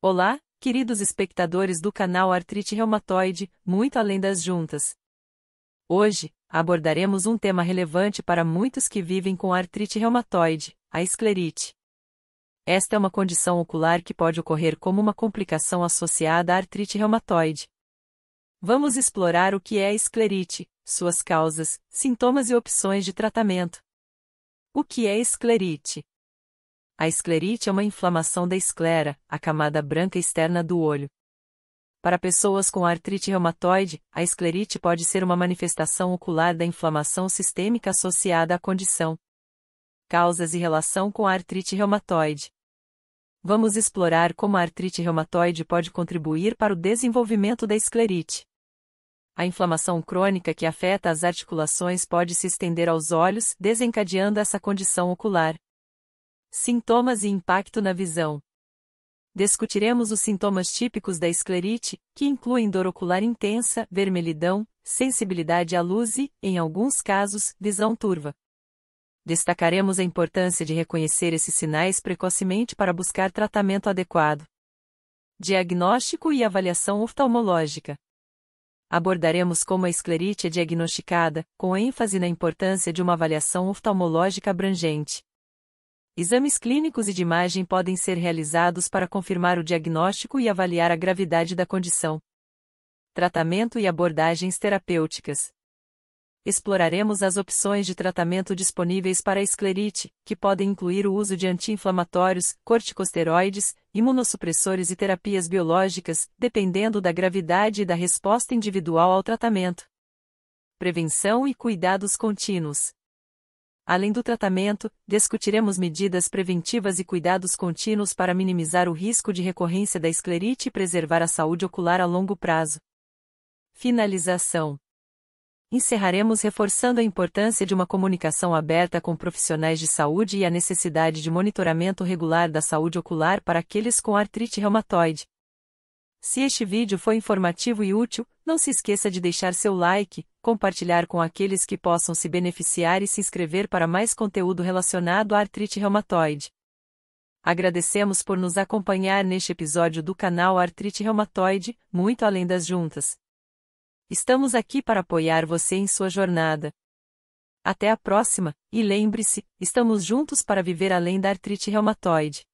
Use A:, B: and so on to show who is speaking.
A: Olá, queridos espectadores do canal Artrite Reumatoide, muito além das juntas. Hoje, abordaremos um tema relevante para muitos que vivem com artrite reumatoide, a esclerite. Esta é uma condição ocular que pode ocorrer como uma complicação associada à artrite reumatoide. Vamos explorar o que é a esclerite, suas causas, sintomas e opções de tratamento. O que é esclerite? A esclerite é uma inflamação da esclera, a camada branca externa do olho. Para pessoas com artrite reumatoide, a esclerite pode ser uma manifestação ocular da inflamação sistêmica associada à condição. Causas e relação com a artrite reumatoide. Vamos explorar como a artrite reumatoide pode contribuir para o desenvolvimento da esclerite. A inflamação crônica que afeta as articulações pode se estender aos olhos, desencadeando essa condição ocular. Sintomas e impacto na visão. Discutiremos os sintomas típicos da esclerite, que incluem dor ocular intensa, vermelhidão, sensibilidade à luz e, em alguns casos, visão turva. Destacaremos a importância de reconhecer esses sinais precocemente para buscar tratamento adequado. Diagnóstico e avaliação oftalmológica. Abordaremos como a esclerite é diagnosticada, com ênfase na importância de uma avaliação oftalmológica abrangente. Exames clínicos e de imagem podem ser realizados para confirmar o diagnóstico e avaliar a gravidade da condição. Tratamento e abordagens terapêuticas. Exploraremos as opções de tratamento disponíveis para a esclerite, que podem incluir o uso de anti-inflamatórios, corticosteroides, imunossupressores e terapias biológicas, dependendo da gravidade e da resposta individual ao tratamento. Prevenção e cuidados contínuos. Além do tratamento, discutiremos medidas preventivas e cuidados contínuos para minimizar o risco de recorrência da esclerite e preservar a saúde ocular a longo prazo. Finalização. Encerraremos reforçando a importância de uma comunicação aberta com profissionais de saúde e a necessidade de monitoramento regular da saúde ocular para aqueles com artrite reumatoide. Se este vídeo foi informativo e útil, não se esqueça de deixar seu like, compartilhar com aqueles que possam se beneficiar e se inscrever para mais conteúdo relacionado à artrite reumatoide. Agradecemos por nos acompanhar neste episódio do canal Artrite Reumatoide, muito além das juntas. Estamos aqui para apoiar você em sua jornada. Até a próxima, e lembre-se, estamos juntos para viver além da artrite reumatoide.